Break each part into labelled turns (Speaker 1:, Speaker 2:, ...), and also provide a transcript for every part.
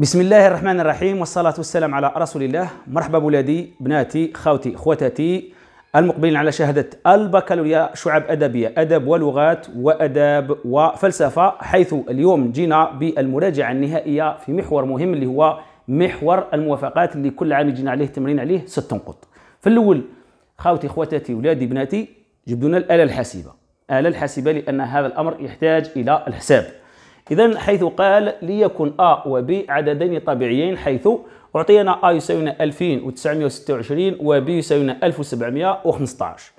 Speaker 1: بسم الله الرحمن الرحيم والصلاة والسلام على رسول الله مرحبا بولادي بناتي خوتي خواتاتي المقبلين على شهادة البكالوريا شعب أدبية أدب ولغات وأداب وفلسفة حيث اليوم جينا بالمراجعة النهائية في محور مهم اللي هو محور الموافقات اللي كل عام يجينا عليه تمرين عليه ست نقط في الأول خوتي خواتاتي ولادي بناتي جبدونا لنا الآلة الحاسبة آلة الحاسبة لأن هذا الأمر يحتاج إلى الحساب إذا حيث قال ليكن أ و ب عددين طبيعيين حيث أعطينا أ يساوينا 2926 و ب يساوينا 1715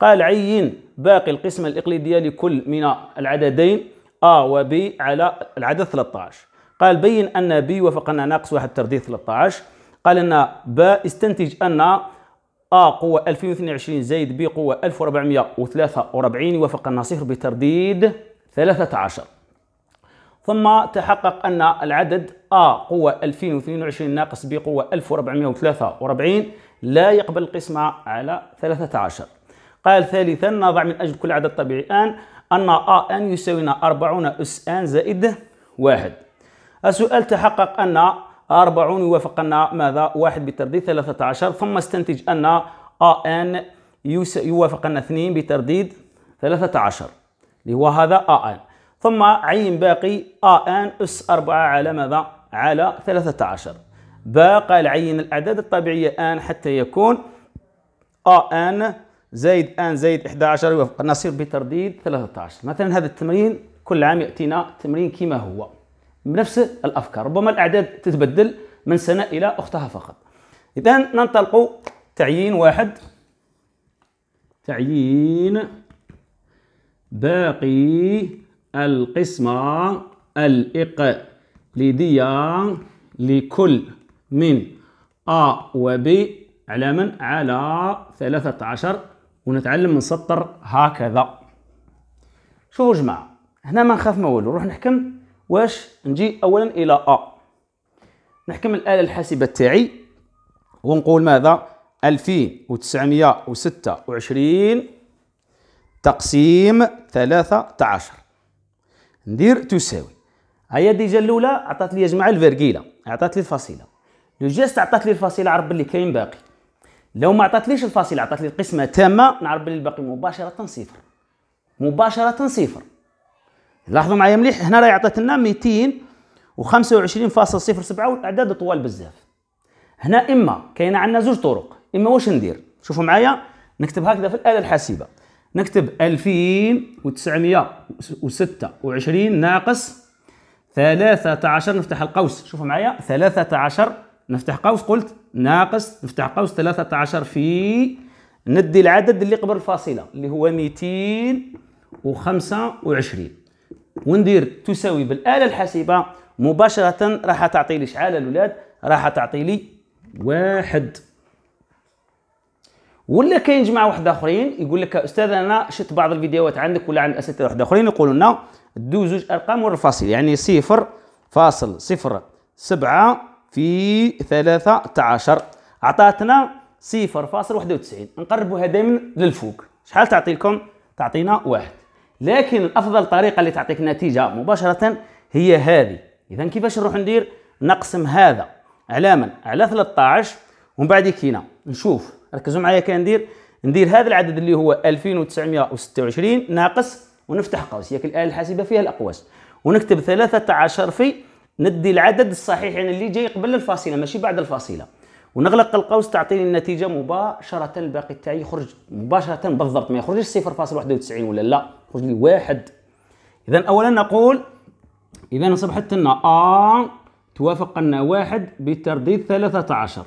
Speaker 1: قال عين باقي القسمة الإقليدية لكل من العددين أ و ب على العدد 13 قال بين أن B وفقنا ناقص واحد ترديد 13 قال أن ب استنتج أن أ قوة 2022 زائد ب قوة 1443 يوافق صفر بترديد 13 ثم تحقق أن العدد A قوة 2022 ناقص B قوة 1443 لا يقبل القسمة على 13 قال ثالثا نضع من أجل كل عدد طبيعي آن أن A آن يساوينا 40 أس آن زائد 1 السؤال تحقق أن 40 يوافق أن ماذا 1 بترديد 13 ثم استنتج أن آن يوافق أن 2 بترديد 13 اللي هو هذا آن ثم عين باقي ان اس 4 على ماذا؟ على 13 باقى العين الأعداد الطبيعية ان حتى يكون ان زائد ان زائد 11 يوافق النصير بترديد 13 مثلا هذا التمرين كل عام يأتينا تمرين كما هو بنفس الأفكار ربما الأعداد تتبدل من سنة إلى أختها فقط إذا ننطلق تعيين واحد تعيين باقي القسمة الإقليدية لكل من أ ب على من؟ على 13 ونتعلم من سطر هكذا شوفوا جماعة هنا ما نخاف ما والو نروح نحكم واش نجي أولا إلى أ نحكم الآلة الحاسبة تاعي ونقول ماذا؟ 2926 تقسيم 13 ندير تساوي هيا ديجا الاولى عطات لي يا جماعه الفرقيله عطات لي الفاصله لو جيست عطات لي الفاصله عرف باللي كاين باقي لو ما عطاتليش الفاصله عطات لي القسمه تامه نعرف باللي الباقي مباشره صفر مباشره صفر لاحظوا معايا مليح هنا راهي عطات لنا 225.07 والاعداد طوال بزاف هنا اما كاينه عندنا زوج طرق اما واش ندير شوفوا معايا نكتب هكذا في الاله الحاسبه نكتب 2926 ناقص 13 نفتح القوس شوفوا معايا 13 نفتح قوس قلت ناقص نفتح قوس 13 في ندي العدد اللي قبل الفاصله اللي هو 225 وندير تساوي بالاله الحاسبه مباشره راح تعطي لي شحال الاولاد راح تعطي لي واحد ولا كاين جماعه واحد اخرين يقول لك استاذ انا شفت بعض الفيديوهات عندك ولا عند اساتذه واحد اخرين يقولوا لنا دو زوج ارقام والفاصل يعني صفر فاصل صفر سبعة في ثلاثة عشر عطاتنا صفر فاصل واحد وتسعين نقربوها دائما للفوق شحال تعطي لكم تعطينا واحد لكن افضل طريقه اللي تعطيك نتيجه مباشره هي هذه اذا كيفاش نروح ندير نقسم هذا على من على 13 ومن بعد كينا نشوف ركزوا معايا كي ندير ندير هذا العدد اللي هو 2926 ناقص ونفتح قوس ياك الآلة الحاسبة فيها الأقواس ونكتب 13 في ندي العدد الصحيح يعني اللي جاي قبل الفاصلة ماشي بعد الفاصلة ونغلق القوس تعطيني النتيجة مباشرة الباقي تاعي يخرج مباشرة بالضبط ما يخرجش 0.91 ولا لا يخرج لي واحد إذا أولا نقول إذا أصبحت لنا أ آه توافق لنا واحد بترديد 13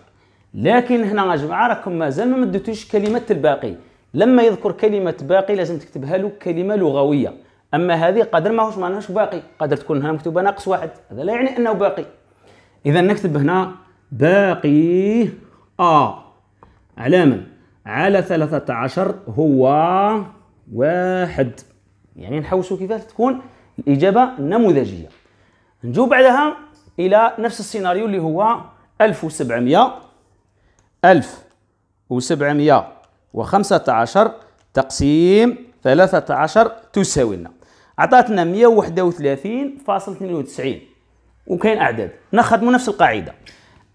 Speaker 1: لكن هنا يا جماعه راكم مازال ما مدتوش كلمه الباقي لما يذكر كلمه باقي لازم تكتبها له كلمه لغويه اما هذه قدر ماهوش معناهاش باقي قدر تكون هنا مكتوبه ناقص واحد هذا لا يعني انه باقي اذا نكتب هنا باقي ا آه. على من على 13 هو واحد يعني نحوسوا كيفاش تكون الاجابه نموذجيه نجو بعدها الى نفس السيناريو اللي هو 1700 ألف وسبعمية وخمسة عشر تقسيم ثلاثة عشر تساوي لنا عطاتنا مية وحدة وثلاثين فاصل اثنين وتسعين وكاين أعداد نخدمو نفس القاعدة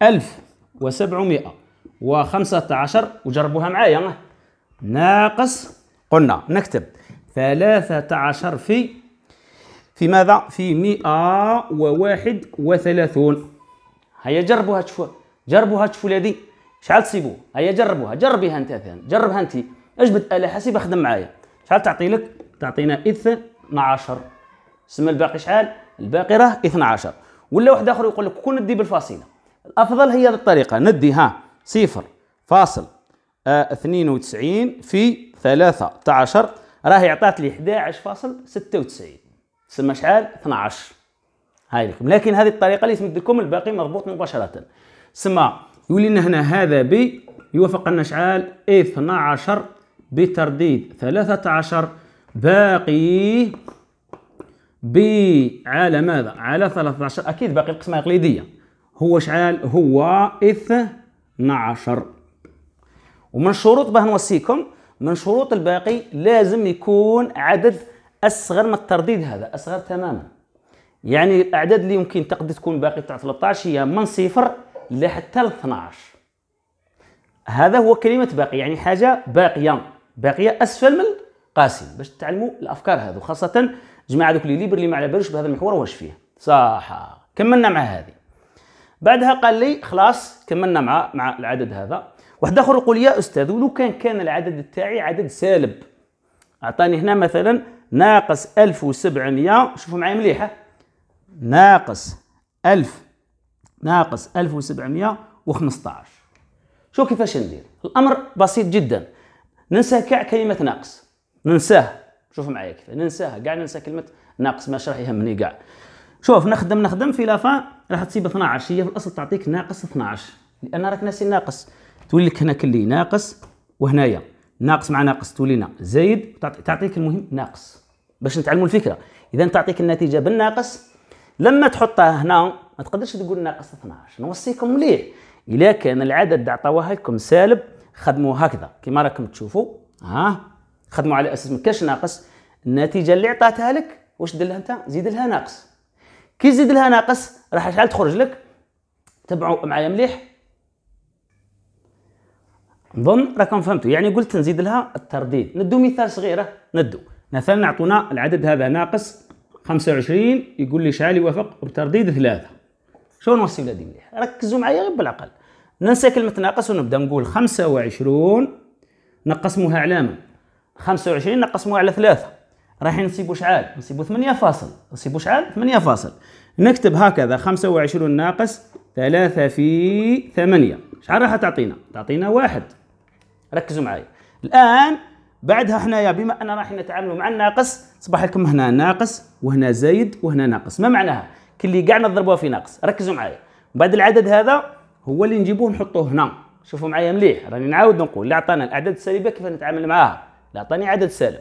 Speaker 1: ألف وسبعمائة وخمسة عشر وجربوها معايا ناقص قلنا نكتب ثلاثة عشر في في ماذا في مئة وواحد وثلاثون هيا جربوها تشوفوا جربوها تشوفوا لدي شحال تسيبوه هيا جربوها جربيها انت ثان جربها انت اجبد اله حاسبه اخدم معايا شحال تعطي لك تعطينا 12 سما الباقي شحال الباقي راه 12 ولا واحد اخر يقول لك كون ندي بالفاصله الافضل هي هذه الطريقه ندي ها صفر فاصل آه 92 في 13 راهي عطات لي 11.96 سمى شحال 12 هاي لكم لكن هذه الطريقه اللي تمد لكم الباقي مضبوط مباشره سمى يولي لنا هنا هذا بي يوافق لنا شعال 12 بترديد 13 باقي بي على ماذا؟ على 13 أكيد باقي القسمة الإقليدية هو شعال هو 12 ومن شروط باه نوصيكم من شروط الباقي لازم يكون عدد أصغر من الترديد هذا أصغر تماما يعني الأعداد اللي يمكن تقدر تكون باقي تاع 13 هي من صفر لحتى ل 12 هذا هو كلمه باقي يعني حاجه باقيه باقيه اسفل من القاسم باش تعلموا الافكار هذو خاصه جماعه دوك لي ليبر اللي ما على بالوش بهذا المحور واش فيه صح كملنا مع هذه بعدها قال لي خلاص كملنا مع مع العدد هذا واحد اخر يقول يا استاذ ولو كان كان العدد تاعي عدد سالب اعطاني هنا مثلا ناقص 1700 شوفوا معايا مليحه ناقص 1000 ناقص 1715 شوف كيفاش ندير الامر بسيط جدا ننسى كاع كلمه ناقص ننساه شوف معايا كيف ننساها كاع ننسى كلمه ناقص ما راح يهمني كاع شوف نخدم نخدم في لافان راح تصيب 12 هي في الاصل تعطيك ناقص 12 لان راك ناسي ناقص تولي لك هنا كلي ناقص وهنايا ناقص مع ناقص تولينا زايد تعطيك المهم ناقص باش نتعلموا الفكره اذا تعطيك النتيجه بالناقص لما تحطها هنا ما تقدرش تقول ناقص 12 نوصيكم مليح الا كان العدد عطاوها لكم سالب خدموا هكذا كما راكم تشوفوا ها خدموا على اساس ما كاش ناقص النتيجه اللي عطاتها لك واش دير لها انت زيد لها ناقص كي زيد لها ناقص راح شحال تخرج لك تبعوا معايا مليح نظن راكم فهمتوا يعني قلت نزيد لها الترديد ندو مثال صغيره ندو مثلا نعطونا العدد هذا ناقص 25 يقول لي شحال يوافق بترديد ثلاثة شو نوصي ولادي مليح ركزوا معايا غير بالعقل ننسى كلمة ناقص ونبدا نقول 25 نقسموها على من 25 نقسموها على ثلاثة راح نسيبو شعال نسيبو 8 فاصل نسيبو شعال 8 فاصل نكتب هكذا 25 ناقص 3 في 8 شحال راح تعطينا تعطينا واحد ركزوا معايا الآن بعدها حنايا بما اننا راح نتعاملوا مع الناقص صباح لكم هنا ناقص وهنا زايد وهنا ناقص ما معناها اللي كاع نضربوها في ناقص ركزوا معايا بعد العدد هذا هو اللي نجيبوه نحطوه هنا شوفوا معايا مليح راني نعاود نقول اللي عطانا الاعداد السالبه كيف نتعامل معاها اللي عطاني عدد سالب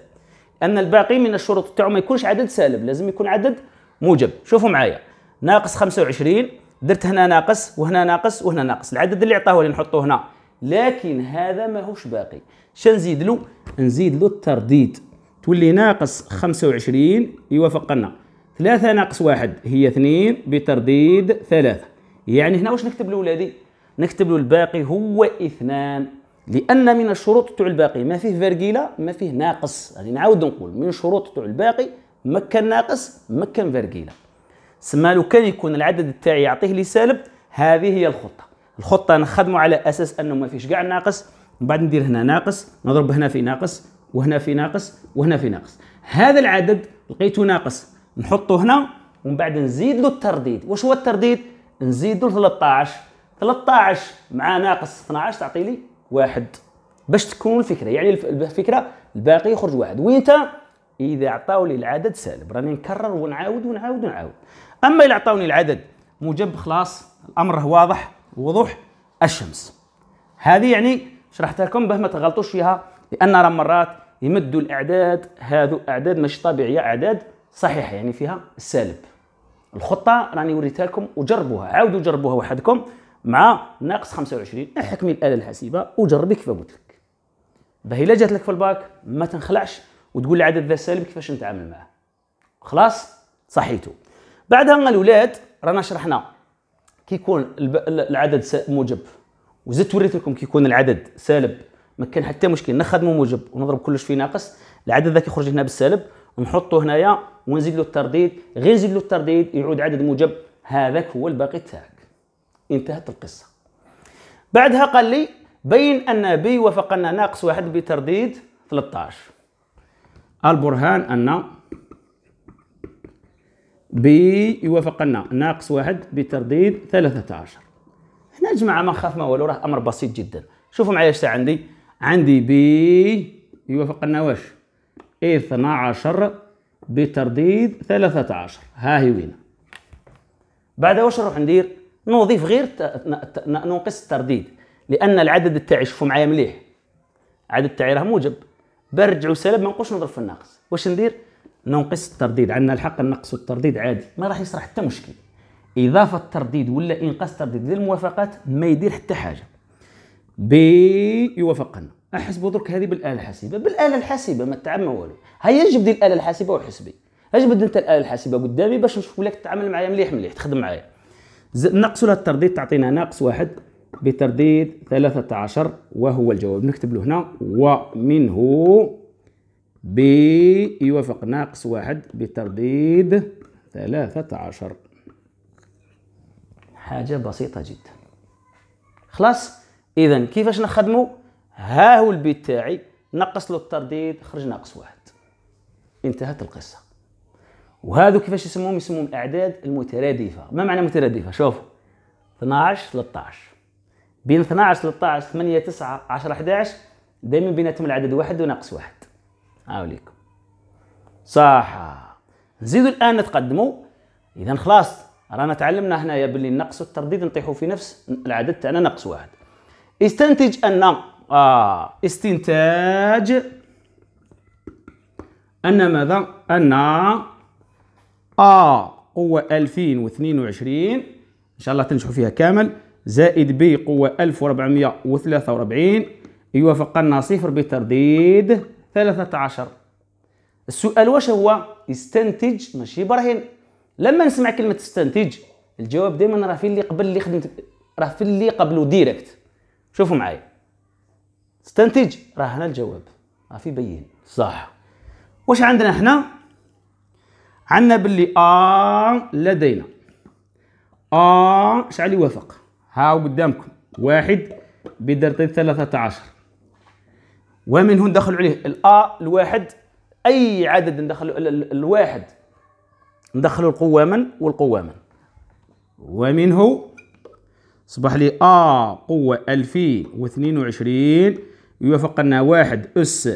Speaker 1: ان الباقي من الشروط تاعو ما يكونش عدد سالب لازم يكون عدد موجب شوفوا معايا ناقص 25 درت هنا ناقص وهنا ناقص وهنا ناقص العدد اللي عطاه اللي نحطوه هنا لكن هذا ماهوش باقي شنزيد له نزيد له الترديد تولي ناقص خمسة وعشرين يوافق لنا ثلاثة ناقص واحد هي اثنين بترديد ثلاثة يعني هنا واش نكتب لولادي نكتب له الباقي هو اثنان لان من الشروط تاع الباقي ما فيه فارجيلا ما فيه ناقص يعني نعاود نقول من شروط تاع الباقي ما كان ناقص ما كان فارجيلا سما لو كان يكون العدد تاعي يعطيه لي سالب هذه هي الخطه الخطه نخدموا على اساس انه ما فيش كاع ناقص من بعد ندير هنا ناقص نضرب هنا في ناقص وهنا في ناقص وهنا في ناقص هذا العدد لقيته ناقص نحطه هنا ومن بعد نزيد له الترديد واش هو الترديد نزيد له 13 13 مع ناقص 12 تعطي لي واحد باش تكون الفكره يعني الفكره الباقي يخرج واحد وانت اذا عطاو لي العدد سالب راني نكرر ونعاود ونعاود ونعاود اما الا عطاوني العدد موجب خلاص الامر واضح وضوح الشمس هذه يعني شرحتها لكم باه ما تغلطوش فيها لان راه مرات يمدوا الاعداد هذو اعداد مش طبيعيه اعداد صحيحه يعني فيها السالب الخطه راني وريتها لكم وجربوها عاودوا جربوها وحدكم مع ناقص 25 احكمي الاله الحاسبه وجربي كيف قلت لك باهي الا جات لك في الباك ما تنخلعش وتقول لي عدد ذا سالب كيفاش نتعامل معاه خلاص صحيتو بعدها الاولاد رانا شرحنا كيكون العدد موجب وزدت وريت لكم كي يكون العدد سالب ما كان حتى مشكل نخدمو موجب ونضرب كلش في ناقص العدد ذاك يخرج هنا بالسالب ونحطو هنايا ونزيد له الترديد غير نزيد له الترديد يعود عدد موجب هذاك هو الباقي تاعك انتهت القصه بعدها قال لي بين ان بي وفق ان ناقص واحد بترديد 13 البرهان ان بي يوافقنا ناقص واحد بترديد 13 حنا الجماعه ما نخاف ما والو راه امر بسيط جدا شوفوا معايا اش عندي عندي بي يوافق لنا واش 12 إيه، بترديد 13 ها هي وين بعد واش نروح ندير نضيف غير ننقص الترديد لان العدد تاعي شوفوا معايا مليح العدد تاعي راه موجب برجعوا سالب ما نقولش نضرب في الناقص واش ندير ننقص الترديد عندنا الحق ننقصوا الترديد عادي ما راح يصرح حتى مشكل اضافه الترديد ولا انقاص الترديد للموافقات ما يدير حتى حاجه بي يوافقنا احسبوا درك هذه بالاله الحاسبه بالاله الحاسبه ما تعمى ما والو هيا جبد الاله الحاسبه وحسبي اجبد انت الاله الحاسبه قدامي باش نشوف لك تتعامل معايا مليح مليح تخدم معايا نقص لها الترديد تعطينا ناقص واحد بترديد 13 وهو الجواب نكتب له هنا ومنه بي يوافق ناقص واحد بترديد 13 حاجة بسيطة جدا خلاص إذا كيفاش نخدمو ها هو البيت تاعي نقص له الترديد خرج ناقص واحد انتهت القصة وهذا كيفاش يسموهم يسموهم الأعداد المترادفة ما معنى مترادفة شوفوا 12 13 بين 12 13 8 9 10 11 دائما بيناتهم العدد واحد وناقص واحد هاوليكم صح نزيدوا الان نتقدموا اذا خلاص رانا تعلمنا هنايا بلي النقص والترديد نطيحوا في نفس العدد تاعنا نقص واحد استنتج ان اه استنتاج ان ماذا ان ا آه قوه 2022 ان شاء الله تنجحوا فيها كامل زائد بي قوه 1443 يوافق لنا صفر بترديد 13 السؤال واش هو استنتج ماشي برهن لما نسمع كلمه استنتج الجواب دائما راه في اللي قبل اللي خدمت راه في اللي قبله ديريكت شوفوا معايا استنتج راه هنا الجواب راه في بين صح واش عندنا هنا عندنا باللي ا لدينا ا شحال يوافق هاو قدامكم واحد بدرجة ثلاثة عشر هون دخلوا عليه الا الواحد اي عدد ندخل الواحد ندخلوا القواما والقواما ومنه صبح لي ا قوة وعشرين يوافق لنا واحد اس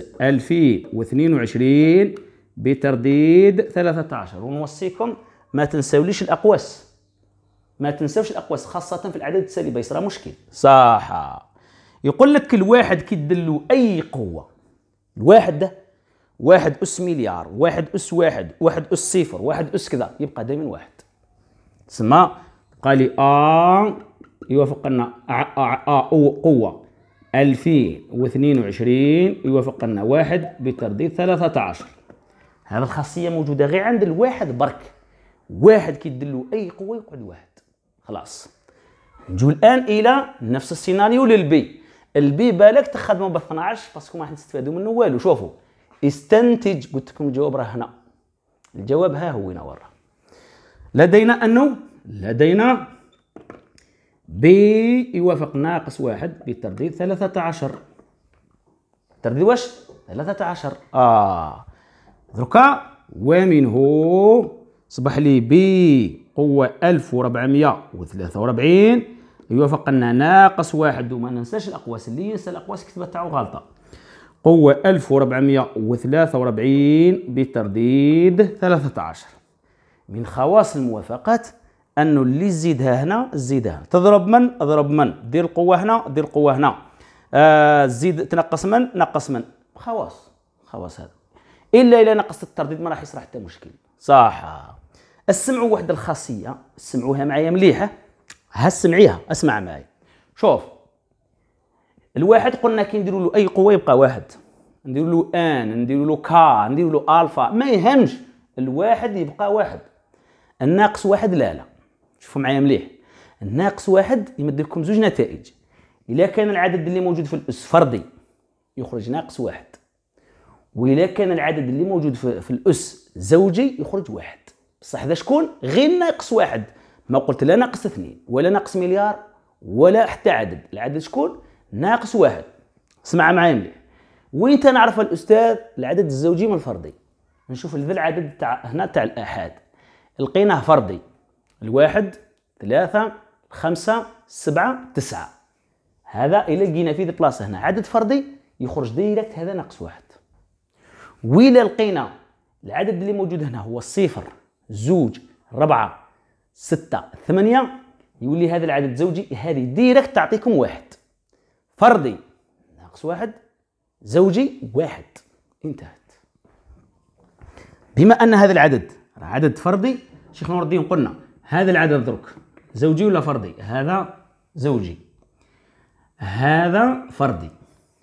Speaker 1: وعشرين بترديد ثلاثة عشر ونوصيكم ما تنساوليش الاقواس ما تنساوش الاقواس خاصة في الاعداد السالبة يصرى مشكل صح يقول لك الواحد كي تدلو اي قوة الواحد ده واحد أس مليار واحد أس واحد واحد أس صفر واحد أس كذا يبقى دائما واحد تسمى قال لي أ يوافق لنا آ قوة ألفين وعشرين يوافق لنا واحد بترديد ثلاثة عشر هذه الخاصية موجودة غير عند الواحد برك واحد كيدلو أي قوة يقعد واحد خلاص نجو الآن إلى نفس السيناريو للبي البي بالك تخدمو ب 12 باسكو ما راح نستفادوا منه والو شوفوا استنتج قلت لكم الجواب راه هنا الجواب ها هو وراه لدينا انه لدينا بي يوافق ناقص واحد بالترديد 13 ترديد واش 13 اه دركا ومنه صبح لي بي قوة 1443 يوافق أن ناقص واحد وما ننساش الأقواس اللي ينسى الأقواس كتبت غلطة قوة 1443 بترديد 13 من خواص الموافقات انه اللي تزيدها هنا تزيدها هنا تضرب من اضرب من دير القوة هنا دير القوة هنا آه زيد تنقص من نقص من خواص خواص هذا الا الا نقصت الترديد ما راح يصير حتى مشكل صح اسمعوا واحد الخاصية سمعوها معايا مليحة ها سمعيها اسمع معايا شوف الواحد قلنا كي نديروا له اي قوه يبقى واحد نديروا له ان نديروا له كا نديروا له الفا ما يهمش الواحد يبقى واحد الناقص واحد لا لا شوفوا معايا مليح الناقص واحد يمد لكم زوج نتائج الا كان العدد اللي موجود في الاس فردي يخرج ناقص واحد والا كان العدد اللي موجود في, في الاس زوجي يخرج واحد بصح هذا شكون غير ناقص واحد ما قلت لا ناقص اثنين ولا ناقص مليار ولا حتى عدد العدد شكون ناقص واحد اسمع معايا مليح وين تنعرف الاستاذ العدد الزوجي من الفردي نشوف ذا العدد تاع هنا تاع الاحاد لقيناه فردي الواحد ثلاثة خمسة سبعة تسعة هذا إلا لقينا فيه بلاصة هنا عدد فردي يخرج ديريكت هذا ناقص واحد وإلا لقينا العدد اللي موجود هنا هو صفر زوج ربعة ستة ثمانية يولي هذا العدد زوجي هذه ديريكت تعطيكم واحد فردي ناقص واحد زوجي واحد انتهت بما ان هذا العدد عدد فردي شيخ نور الدين قلنا هذا العدد درك زوجي ولا فردي هذا زوجي هذا فردي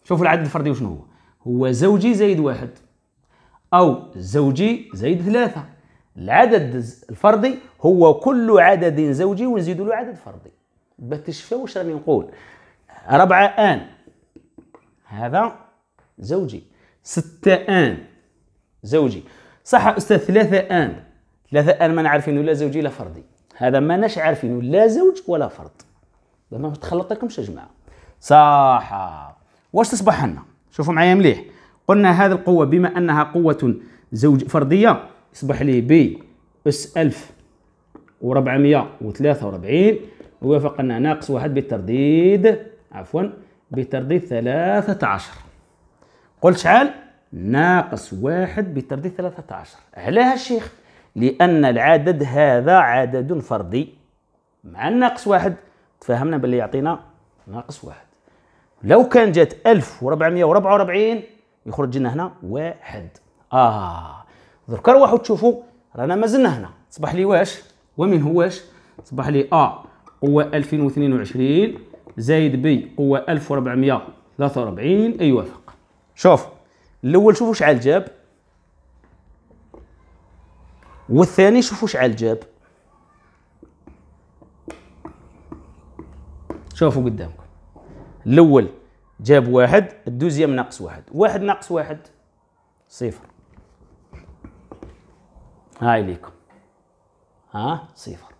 Speaker 1: شوفوا العدد الفردي وشنو هو هو زوجي زائد واحد او زوجي زائد ثلاثة العدد الفردي هو كل عدد زوجي ونزيدوا له عدد فردي باش تشفوا واش راني نقول ربعة آن هذا زوجي ستة آن زوجي صح أستاذ ثلاثة آن ثلاثة آن ما نعرفين لا زوجي لا فردي هذا ما ناش عارفين لا زوج ولا فرد ما تخلط لكمش يا جماعة صح واش تصبح لنا شوفوا معايا مليح قلنا هذه القوة بما أنها قوة زوج فردية يصبح لي بي اس ألف وربعمية وثلاثة وربعين ووافقنا ناقص واحد بالترديد عفوا بترديد ثلاثة عشر قلت شحال ناقص واحد بترديد ثلاثة عشر علاه الشيخ لأن العدد هذا عدد فردي مع الناقص واحد تفهمنا باللي يعطينا ناقص واحد لو كان جات 1444 يخرج لنا هنا واحد اه درك روحوا تشوفوا رانا مازلنا هنا صبح لي واش ومن هو واش صبح لي ا آه قوة 2022 زايد بي قوة 1443 أيوافق شوف الأول شوفوا شحال جاب والثاني شوفوا شحال جاب شوفوا قدامكم الأول جاب واحد الدوزيام ناقص واحد واحد ناقص واحد صفر هاي ليكم ها صفر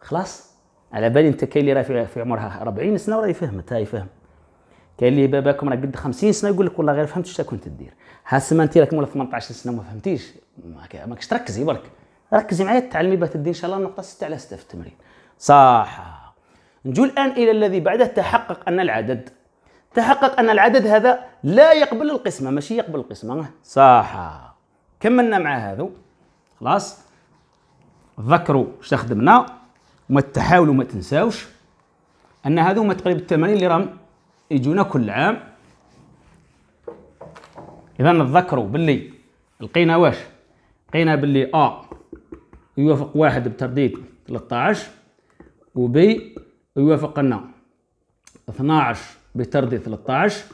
Speaker 1: خلاص على بالي انت كاين اللي راه في عمرها 40 سنه وراه فهمت تا يفهم كاين اللي باباكم راه قد 50 سنه يقول لك والله غير فهمت شتا كنت دير ها السما انت راك مولا 18 سنه وما فهمتيش ماكش تركزي برك ركزي معايا تعلمي باه تدي ان شاء الله نقطه 6 على 6 في التمرين صح نجو الان الى الذي بعده تحقق ان العدد تحقق ان العدد هذا لا يقبل القسمه ماشي يقبل القسمه صح كملنا مع هذو خلاص ذكروا شنو خدمنا وما تحاولوا ما تنساوش ان هذو هما تقريبا التمارين اللي راهم يجونا كل عام اذا نتذكروا باللي لقينا واش لقينا باللي ا آه يوافق واحد بترديد 13 وبي يوافق لنا 12 بترديد 13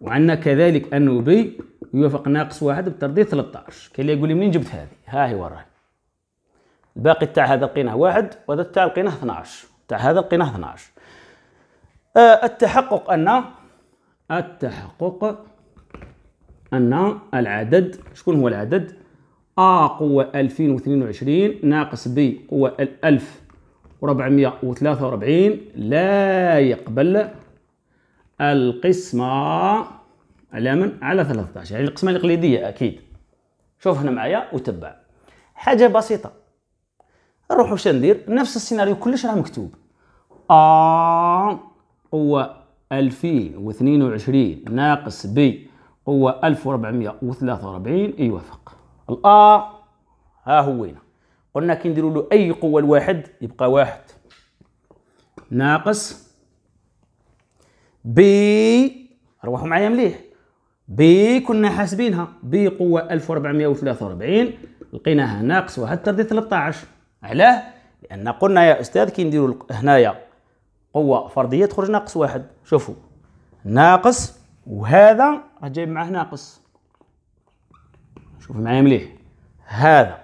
Speaker 1: وعندنا كذلك انه بي يوافق ناقص واحد بترديد 13 كاين اللي يقول لي منين جبت هذه ها هي وراي الباقي تاع هذا لقيناه واحد وهذا تاع لقيناه 12 تاع هذا لقيناه 12 آه، التحقق أن التحقق أن العدد شكون هو العدد ا آه قوة 2022 ناقص ب قوة 1443 لا يقبل القسمة على من؟ على 13 يعني القسمة الإقليدية أكيد شوف هنا معايا وتبع حاجة بسيطة نروح واش ندير نفس السيناريو كلش راه مكتوب ا هو 2022 ناقص بي هو 1443 يوافق الا ها هوينا قلنا كي نديروا له اي قوه لواحد يبقى واحد ناقص بي روحوا معايا مليح بي كنا حاسبينها بي قوه 1443 لقيناها ناقص واحد تردي 13 علاه لان قلنا يا استاذ كي نديرو هنايا قوه فرديه تخرج ناقص واحد شوفوا ناقص وهذا راه جايب معاه ناقص شوف معايا مليح هذا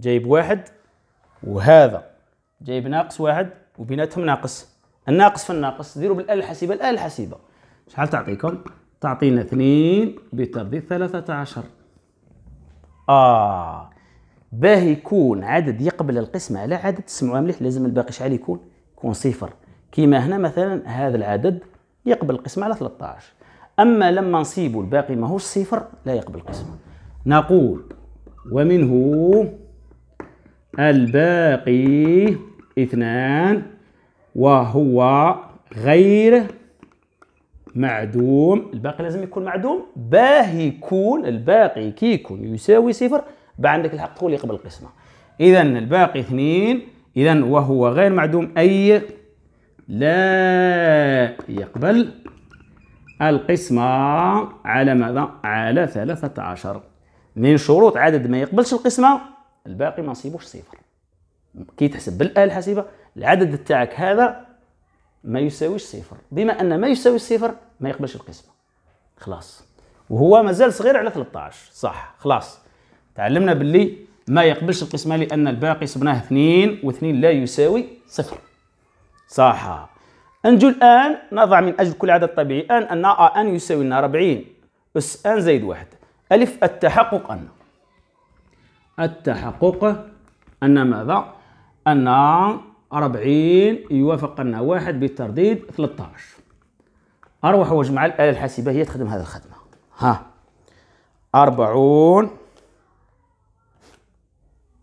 Speaker 1: جايب واحد وهذا جايب ناقص واحد وبيناتهم ناقص الناقص في الناقص ديروا بالآلة الحاسبة الآلة الحاسبة شحال تعطيكم؟ تعطينا اثنين بترضي ثلاثة عشر آه باه يكون عدد يقبل القسمة على عدد سمعوها مليح لازم الباقي شحال يكون يكون صفر كيما هنا مثلا هذا العدد يقبل القسمة على 13 أما لما نصيبوا الباقي ماهوش صفر لا يقبل القسمة نقول ومنه الباقي اثنان وهو غير معدوم الباقي لازم يكون معدوم باه يكون الباقي كي يكون يساوي صفر بقى عندك الحق هو اللي يقبل القسمه اذا الباقي اثنين اذا وهو غير معدوم اي لا يقبل القسمة على ماذا؟ على ثلاثة عشر من شروط عدد ما يقبلش القسمة الباقي ما نصيبوش صفر كي تحسب بالآلة الحاسبة العدد تاعك هذا ما يساويش صفر بما أن ما يساوي صفر ما يقبلش القسمة خلاص وهو مازال صغير على 13 صح خلاص تعلمنا باللي ما يقبلش القسمة لأن الباقي صبناه اثنين واثنين لا يساوي صفر صح نجو الآن نضع من أجل كل عدد طبيعي أن أن أن يساوي لنا 40 أس أن زائد واحد ألف التحقق أن التحقق أن ماذا؟ أن 40 يوافق أن واحد بالترديد 13 أروح وأجمع الآلة الحاسبة هي تخدم هذه الخدمة ها 40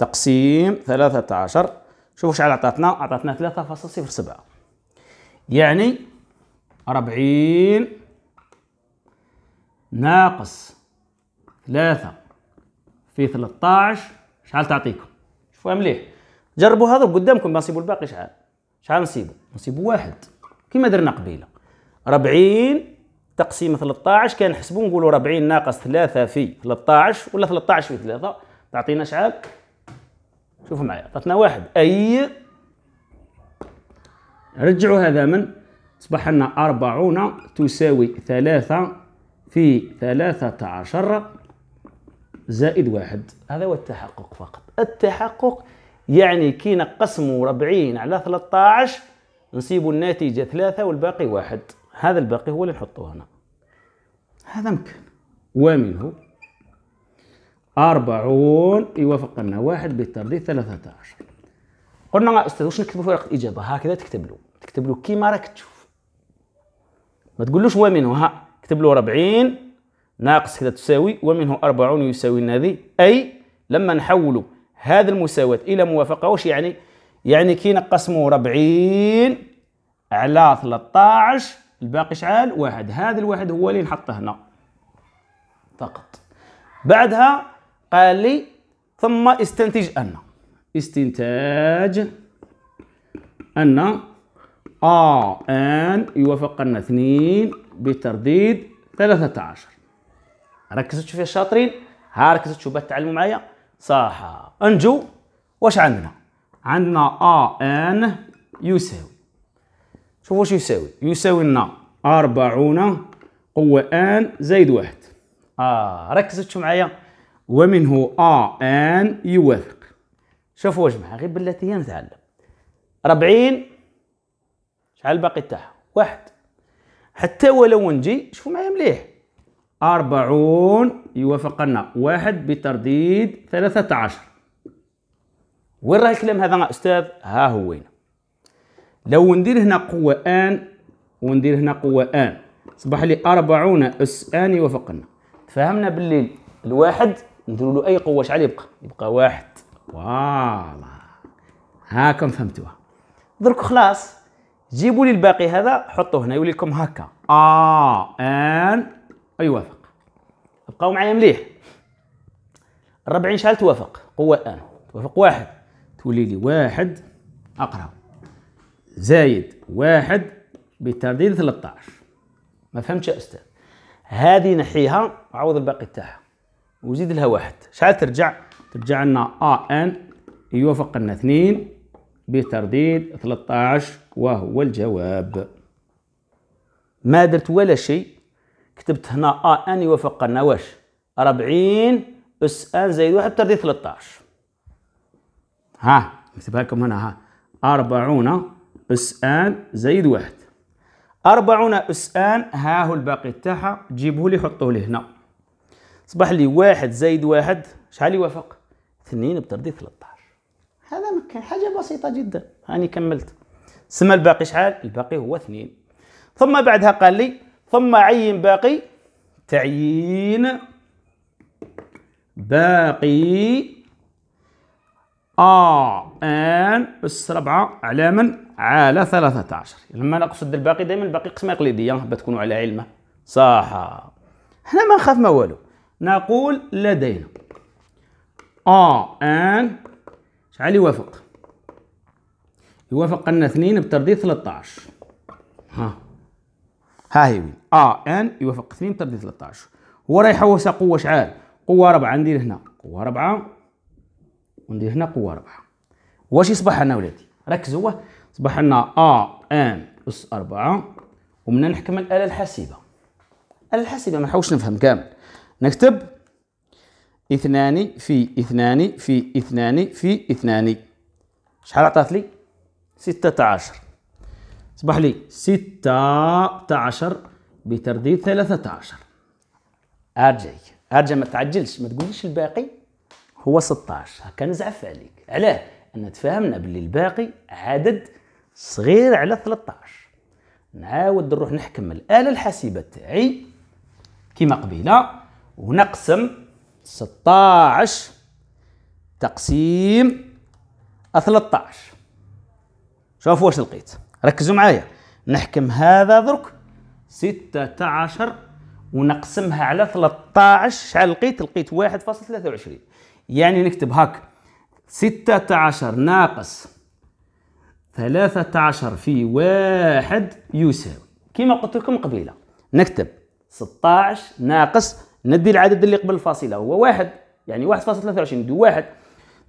Speaker 1: تقسيم 13 شوفوا شحال عطاتنا عطاتنا 3.07 يعني 40 ناقص 3 في 13 شحال تعطيكم شوفوها مليح جربوا هذا قدامكم نسيبوا الباقي شحال شحال نسيبوا نسيبوا واحد كما درنا قبيله 40 تقسيم 13 كنحسبوا نقولوا 40 ناقص 3 في 13 ولا 13 في 3 تعطينا شحال شوفوا معايا عطتنا واحد أي رجعوا هذا من أصبح لنا 40 تساوي 3 في 13 زائد واحد هذا هو التحقق فقط التحقق يعني كي نقسموا 40 على 13 نصيبوا الناتجة 3 والباقي واحد هذا الباقي هو اللي نحطوه هنا هذا ممكن ومنه 40 يوافق إيوه، لنا واحد بالترديد 13 عشر قلنا أستاذ واش نكتبوا في ورقة الإجابة هكذا تكتب له تكتب له كيما راك تشوف ما تقولوش ومنه ها اكتب له 40 ناقص كذا تساوي ومنه 40 يساوي لنا ذي أي لما نحول هذا المساواة إلى موافقة واش يعني؟ يعني كي نقسموا 40 على 13 الباقي شعال واحد هذا الواحد هو اللي نحطه هنا فقط بعدها قال لي ثم استنتج أن استنتاج أن آ ان يوافق أن اثنين بترديد 13 ركزوا تشوفوا يا الشاطرين ها ركزوا تشوفوا تعلموا معايا صح انجو واش عندنا عندنا آ ان يساوي شوفوا واش يساوي يساوي لنا 40 قوة ان زائد واحد آه ركزوا تشوفوا معايا ومنه آ أن يوافق شوفوا واجمع غير بلاتي نتعلم ربعين شحال باقي تاعها واحد حتى ولو نجي شوفوا معايا مليح أربعون يوافقنا واحد بترديد ثلاثة عشر وين راه الكلام هذا أستاذ ها هو وين لو ندير هنا قوة آن وندير هنا قوة آن صبح لي أربعون أس آن يوافقنا تفهمنا باللي الواحد نديروا له اي قوه شحال يبقى يبقى واحد فوالا هاكم فهمتوها درك خلاص جيبوا لي الباقي هذا حطوه هنا يولي لكم هكا اه ان يوافق بقاو معايا مليح 40 شحال توافق قوه ان توافق واحد تولي لي واحد اقرا زايد واحد بترديد 13 ما فهمتش يا استاذ هذه نحيها وعوض الباقي تاعها وزيد لها واحد شحال ترجع ترجع لنا ا ان يوافق لنا 2 بترديد 13 وهو الجواب ما درت ولا شيء كتبت هنا ا ان يوافق لنا واش 40 اس ان زائد واحد بترديد 13 ها نكتبها لكم هنا ها 40 اس ان زائد واحد 40 اس ان ها هو الباقي تاعها جيبوه لي حطوه لي هنا اصبح لي واحد زايد واحد شحال يوافق؟ اثنين بترضي 13 هذا ما كان حاجه بسيطه جدا هاني كملت سما الباقي شحال؟ الباقي هو اثنين ثم بعدها قال لي ثم عين باقي تعيين باقي آه ان اس 4 على من؟ على 13 لما نقصد الباقي دائما الباقي قسمه اقليديه تكونوا على علمه صح هنا ما نخاف ما والو نقول لدينا ا ان شحال يوافق يوافق قلنا اثنين بترديد 13 ها ها هي وين ا ان يوافق اثنين بترديد 13 هو راه يحوس قوه شحال قوه أربعة ندير هنا قوه أربعة وندير هنا قوه أربعة واش يصبح لنا ولادي ركزوا هو صبح لنا ا ان اس 4 ومن نحكم الاله الحاسبه الاله الحاسبه ما نحاولش نفهم كامل نكتب اثنان في اثنان في اثنان في اثنان شحال عطات لي ستة عشر اصبح لي ستة عشر بترديد ثلاثة عشر ارجعي ارجع ما تعجلش ما تقوليش الباقي هو 16 هكا نزعف عليك علاه ان تفاهمنا باللي الباقي عدد صغير على 13 نعاود نروح نحكم الاله الحاسبه تاعي كيما قبيله ونقسم 16 تقسيم 13 شوفوا واش لقيت ركزوا معايا نحكم هذا درك 16 ونقسمها على 13 شحال لقيت لقيت 1.23 يعني نكتب هاك 16 ناقص 13 في 1 يساوي كما قلت لكم قبيله نكتب 16 ناقص ندي العدد اللي قبل الفاصله هو واحد يعني 1.23 ندي واحد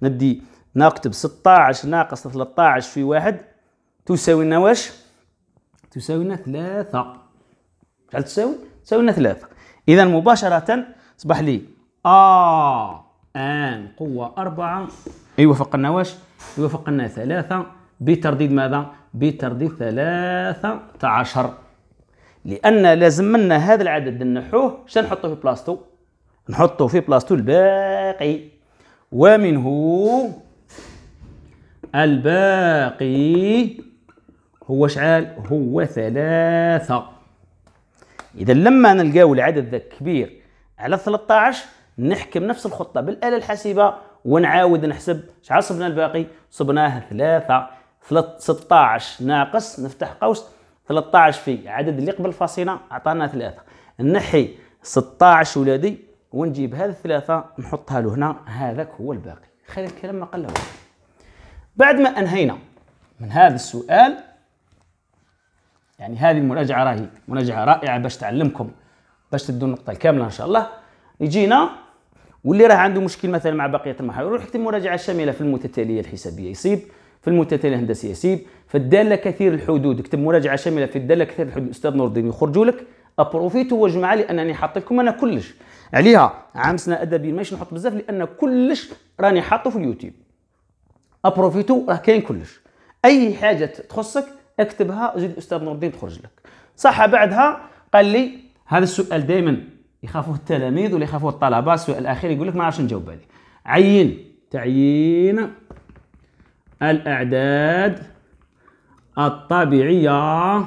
Speaker 1: ندي نكتب 16 ناقص 13 في واحد تساوي لنا واش تساوي لنا ثلاثة شحال تساوي تساوي لنا ثلاثة إذا مباشرة اصبح لي آ ان قوة أربعة يوافق أيوة، لنا واش يوافق أيوة، لنا ثلاثة بترديد ماذا بترديد ثلاثة عشر لان لازم لنا هذا العدد نحوه شنو نحطه في بلاصتو نحطه في بلاصتو الباقي ومنه الباقي هو شعال هو ثلاثة إذا لما نلقاو العدد ذاك كبير على 13 نحكم نفس الخطة بالآلة الحاسبة ونعاود نحسب شعال صبنا الباقي صبناه ثلاثة 16 ناقص نفتح قوس 13 في عدد اللي قبل الفاصله عطانا ثلاثه نحي 16 ولادي ونجيب هذه الثلاثه نحطها له هنا هذاك هو الباقي خلي الكلام ما قل بعد ما انهينا من هذا السؤال يعني هذه المراجعه راهي مراجعه رائعه باش تعلمكم باش تدوا النقطه الكامله ان شاء الله يجينا واللي راه عنده مشكل مثلا مع بقيه المحاور يروح يكتب مراجعه شامله في المتتاليه الحسابيه يصيب في المتتالية الهندسي سيب فالدالة كثير الحدود اكتب مراجعة شاملة في الدالة كثير الحدود أستاذ نور الدين يخرجوا لك ابروفيتو وجمع لي انني حاط لكم انا كلش عليها عامسنا ادبي ماشي نحط بزاف لان كلش راني حاطه في اليوتيوب ابروفيتو راه كاين كلش اي حاجه تخصك اكتبها زيد الاستاذ نور الدين تخرج لك صح بعدها قال لي هذا السؤال دائما يخافوه التلاميذ ولا يخافوه الطلبه السؤال الاخير يقول لك ما عرفش نجاوب عليه عين تعيين الأعداد الطبيعية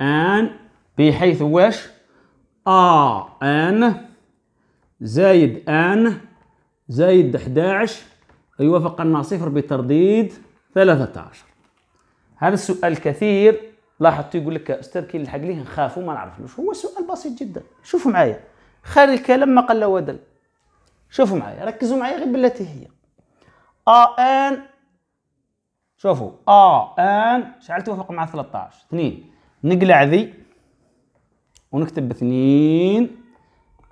Speaker 1: أن بحيث واش أ أن زايد أن زايد 11 يوافق أن صفر بترديد 13 هذا السؤال كثير لاحظت يقول لك استاذ كي نلحق ليه نخاف وما نعرفلوش هو سؤال بسيط جدا شوفوا معايا خير الكلام ما قل ودل شوفوا معايا ركزوا معايا غير بالتي هي أ ان شوفوا ا ان شحال توافق مع 13 2 نقلع ذي ونكتب 2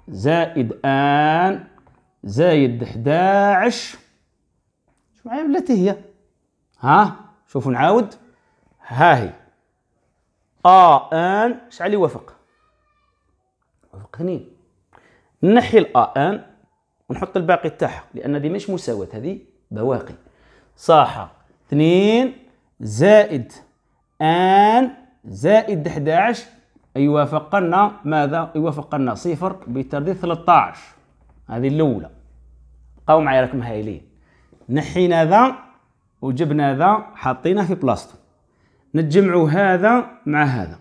Speaker 1: زائد ان زايد 11 شو معايا بلاتي هي ها شوفوا نعاود ها هي ا ان شحال يوافق وافق 2 نحي الا ان ونحط الباقي تاعها لان دي مش مساواه هذه بواقي صاحه 2 زائد ان زائد 11 يوافق لنا ماذا؟ يوافق لنا صفر بترديد 13 هذه الأولى بقاو معايا راكم هايلين نحينا ذا وجبنا ذا حطينا في بلاصته نتجمعوا هذا مع هذا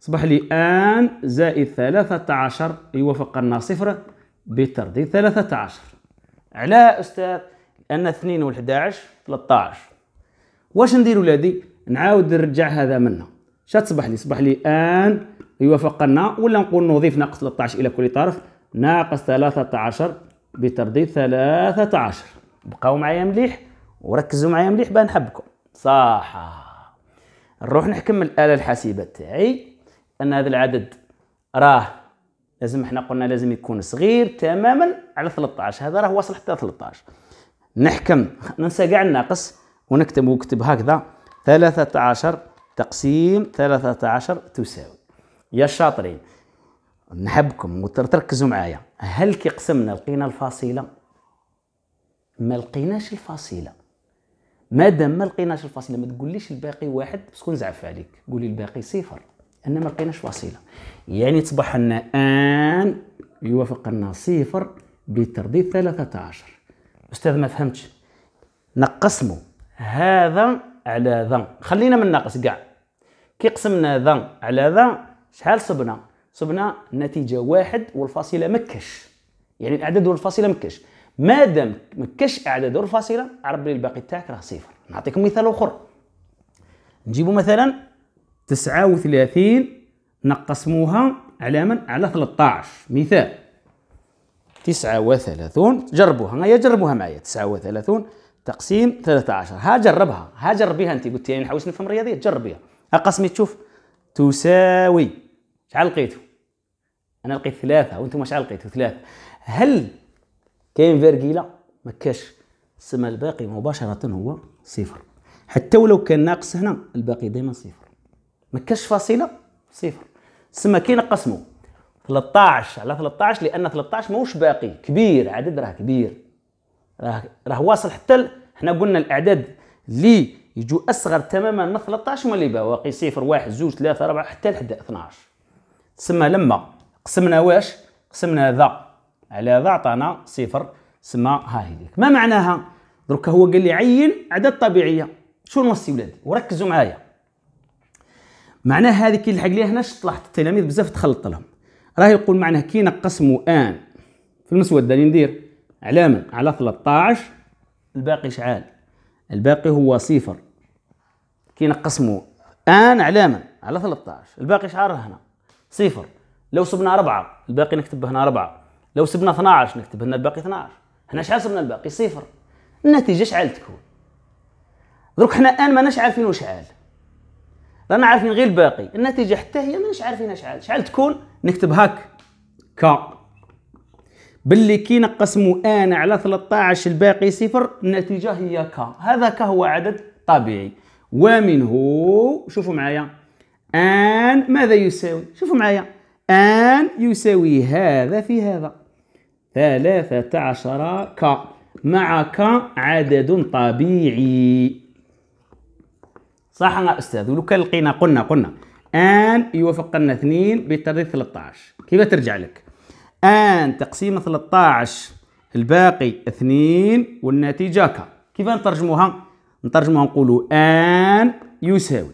Speaker 1: صبح لي ان زائد 13 يوافق لنا صفر بترديد 13 على استاذ ان 2 و11 13 واش ندير ولادي نعاود نرجع هذا منه شا تصبح لي صبح لي ان يوافق لنا ولا نقول نضيف ناقص 13 الى كل طرف ناقص 13 بترديد 13 بقاو معايا مليح وركزوا معايا مليح باه نحبكم صح نروح نحكم الاله الحاسبه تاعي ان هذا العدد راه لازم احنا قلنا لازم يكون صغير تماما على 13 هذا راه واصل حتى 13 نحكم ننسى كاع الناقص ونكتب وكتب هكذا ثلاثة عشر تقسيم ثلاثة عشر تساوي يا الشاطرين نحبكم وتركزوا معايا هل كي قسمنا لقينا الفاصلة ما لقيناش الفاصلة دام ما لقيناش الفاصلة ما تقوليش الباقي واحد باسكو نزعف عليك قولي الباقي صفر أنا ما لقيناش فاصلة يعني تصبح لنا آن يوافق لنا صفر بترديد 13 أستاذ ما فهمتش نقسمه هذا على ذا خلينا من ناقص كاع كي قسمنا ذا على ذا شحال صبنا صبنا النتيجه واحد والفاصله مكش يعني الاعداد والفاصله مكش مادام مكش اعداد والفاصله عرب لي الباقي تاعك راه صفر نعطيكم مثال اخر نجيبو مثلا تسعة وثلاثين نقسموها على من على 13 مثال تسعة وثلاثون جربوها هيا جربوها معايا تسعة وثلاثون تقسيم 13 ها جربها ها جربيها انت قلت يعني نحوس نفهم رياضيه جربيها اقسمي تشوف تساوي شحال لقيتو انا لقيت ثلاثه وانتم شحال لقيتو ثلاثه هل كاين فيرجيلا ما كاش سما الباقي مباشره هو صفر حتى ولو كان ناقص هنا الباقي دائما صفر ما كاش فاصله صفر سما كي نقسمو 13 على 13 لان 13 ماهوش باقي كبير عدد راه كبير راه راه واصل حتى حنا قلنا الاعداد اللي يجوا اصغر تماما من 13 هما اللي بواقي صفر 1 2 3 4 حتى لحد 12 تسمى لما قسمنا واش قسمنا ذا على ذا عطانا صفر تسمى ها هذيك ما معناها درك هو قال لي عين اعداد طبيعيه شو نوصي ولادي وركزوا معايا معناها هذه كي لحق ليها هنا طلعت التلاميذ بزاف تخلط لهم راه يقول معناها كي نقسموا ان في المسوده اللي ندير علاما على 13 الباقي شعال الباقي هو صفر كي نقسمو ان علاما على 13 الباقي شعار هنا صفر لو سبنا أربعة الباقي نكتب هنا أربعة لو سبنا 12 نكتب هنا الباقي 12 هنا شحال سبنا الباقي صفر النتيجة شحال تكون دروك حنا الآن ماناش عارفين واش عال رانا عارفين غير الباقي النتيجة حتى هي ماناش عارفين شحال شحال تكون نكتب هاك كا باللي كي نقسموا ان على 13 الباقي صفر النتيجه هي ك هذا ك هو عدد طبيعي ومنه شوفوا معايا ان ماذا يساوي شوفوا معايا ان يساوي هذا في هذا 13 ك مع ك عدد طبيعي صح يا استاذ ولو كان لقينا قلنا قلنا ان يوافق لنا 2 بطريق 13 كيف ترجع لك ان تقسيم 13 الباقي 2 والنتيجة ك كيف نترجموها نترجموها نقولوا ان يساوي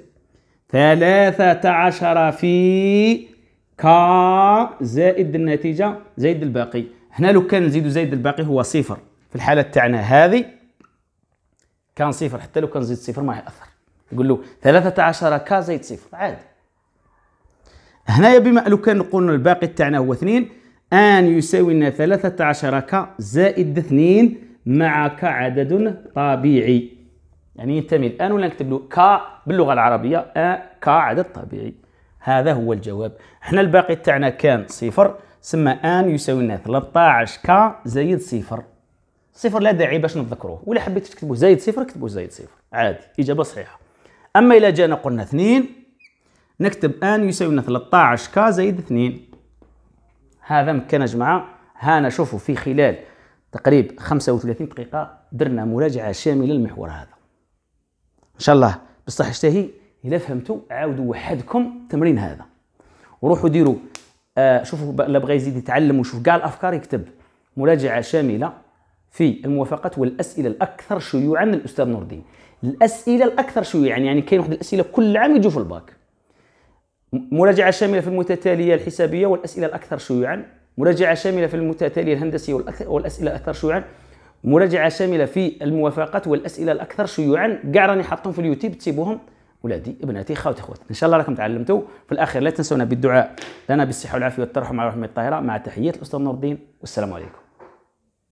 Speaker 1: 13 في ك زائد النتيجة زائد الباقي هنا لو كان نزيدو زائد الباقي هو صفر في الحالة تاعنا هذه كان صفر حتى لو كان زيد صفر ما يأثر يقول له 13 ك زائد صفر عادي هنايا بما لو كان نقول الباقي تاعنا هو 2 ان يساوي لنا 13 ك زائد 2 مع ك عدد طبيعي يعني ينتمي الان ولا نكتب له ك باللغه العربيه آ ك عدد طبيعي هذا هو الجواب احنا الباقي تاعنا كان صفر سما ان يساوي لنا 13 ك زائد صفر صفر لا داعي باش نذكروه ولا حبيت تكتبوا زايد صفر كتبوا زايد صفر عادي اجابه صحيحه اما الا جانا قلنا 2 نكتب ان يساوي لنا 13 ك زائد 2 هذا مكان جماعه هانا شوفوا في خلال تقريبا 35 دقيقه درنا مراجعه شامله للمحور هذا ان شاء الله بصح اشتهي الا فهمتوا عاودوا وحدكم التمرين هذا وروحوا ديروا آه شوفوا اللي بغى يزيد يتعلم ويشوف كاع الافكار يكتب مراجعه شامله في الموافقات والاسئله الاكثر شيوعا للاستاذ نور الدين الاسئله الاكثر شيوعا يعني كاين واحد الاسئله كل عام يجوا في الباك مراجعة شاملة في المتتالية الحسابية والأسئلة الأكثر شيوعا مراجعة شاملة في المتتالية الهندسية والأسئلة الأكثر شيوعا مراجعة شاملة في الموافقات والأسئلة الأكثر شيوعا كاع راني حاطهم في اليوتيوب تسيبوهم ولادي ابناتي خاوتي خوات ان شاء الله راكم تعلمتوا في الاخير لا تنسونا بالدعاء لنا بالصحه والعافيه والترحم على رحمه الطاهره مع تحيات الاستاذ نور الدين والسلام عليكم